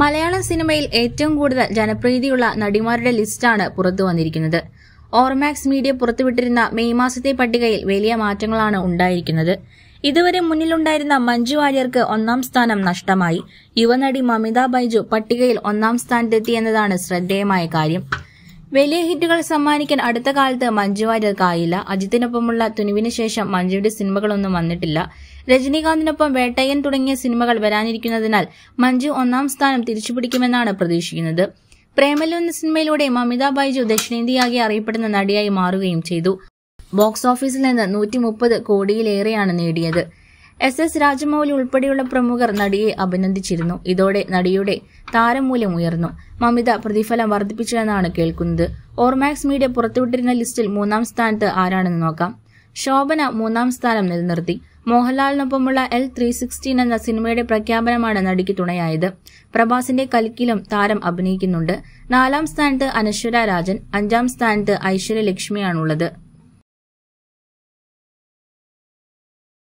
മലയാള സിനിമയിൽ ഏറ്റവും കൂടുതൽ ജനപ്രീതിയുള്ള നടിമാരുടെ ലിസ്റ്റാണ് പുറത്തു വന്നിരിക്കുന്നത് ഓർമാക്സ് മീഡിയ പുറത്തുവിട്ടിരുന്ന മെയ് മാസത്തെ പട്ടികയിൽ വലിയ മാറ്റങ്ങളാണ് ഉണ്ടായിരിക്കുന്നത് ഇതുവരെ മുന്നിലുണ്ടായിരുന്ന മഞ്ജു വാര്യർക്ക് ഒന്നാം സ്ഥാനം നഷ്ടമായി യുവനടി മമിത ബൈജു പട്ടികയിൽ ഒന്നാം സ്ഥാനത്തെത്തി എന്നതാണ് ശ്രദ്ധേയമായ കാര്യം വലിയ ഹിറ്റുകൾ സമ്മാനിക്കാൻ അടുത്ത കാലത്ത് മഞ്ജു വാര്യർക്കായില്ല അജിത്തിനൊപ്പമുള്ള തുനുവിന് ശേഷം മഞ്ജുവിന്റെ സിനിമകളൊന്നും വന്നിട്ടില്ല രജനീകാന്തിനൊപ്പം വേട്ടയൻ തുടങ്ങിയ സിനിമകൾ വരാനിരിക്കുന്നതിനാൽ മഞ്ജു ഒന്നാം സ്ഥാനം തിരിച്ചുപിടിക്കുമെന്നാണ് പ്രതീക്ഷിക്കുന്നത് പ്രേമലു എന്ന സിനിമയിലൂടെ മമിത ബൈജു ദക്ഷിണേന്ത്യയാകെ അറിയപ്പെടുന്ന നടിയായി മാറുകയും ചെയ്തു ബോക്സ് ഓഫീസിൽ നിന്ന് നൂറ്റി കോടിയിലേറെയാണ് നേടിയത് എസ് എസ് രാജമൗലി ഉൾപ്പെടെയുള്ള പ്രമുഖർ നടിയെ അഭിനന്ദിച്ചിരുന്നു ഇതോടെ നടിയുടെ താരമൂല്യം ഉയർന്നു മമിത പ്രതിഫലം വർദ്ധിപ്പിച്ചുവെന്നാണ് കേൾക്കുന്നത് ഓർമാക്സ് മീഡിയ പുറത്തുവിട്ടിരുന്ന ലിസ്റ്റിൽ മൂന്നാം സ്ഥാനത്ത് ആരാണെന്ന് നോക്കാം ശോഭന മൂന്നാം സ്ഥാനം നിലനിർത്തി മോഹൻലാലിനൊപ്പമുള്ള എൽ ത്രീ സിക്സ്റ്റീൻ എന്ന സിനിമയുടെ പ്രഖ്യാപനമാണ് നടിക്ക് തുണയായത് പ്രഭാസിന്റെ കൽക്കിലും താരം അഭിനയിക്കുന്നുണ്ട് നാലാം സ്ഥാനത്ത് അനശ്വര രാജൻ അഞ്ചാം സ്ഥാനത്ത് ഐശ്വര്യ ലക്ഷ്മിയാണുള്ളത്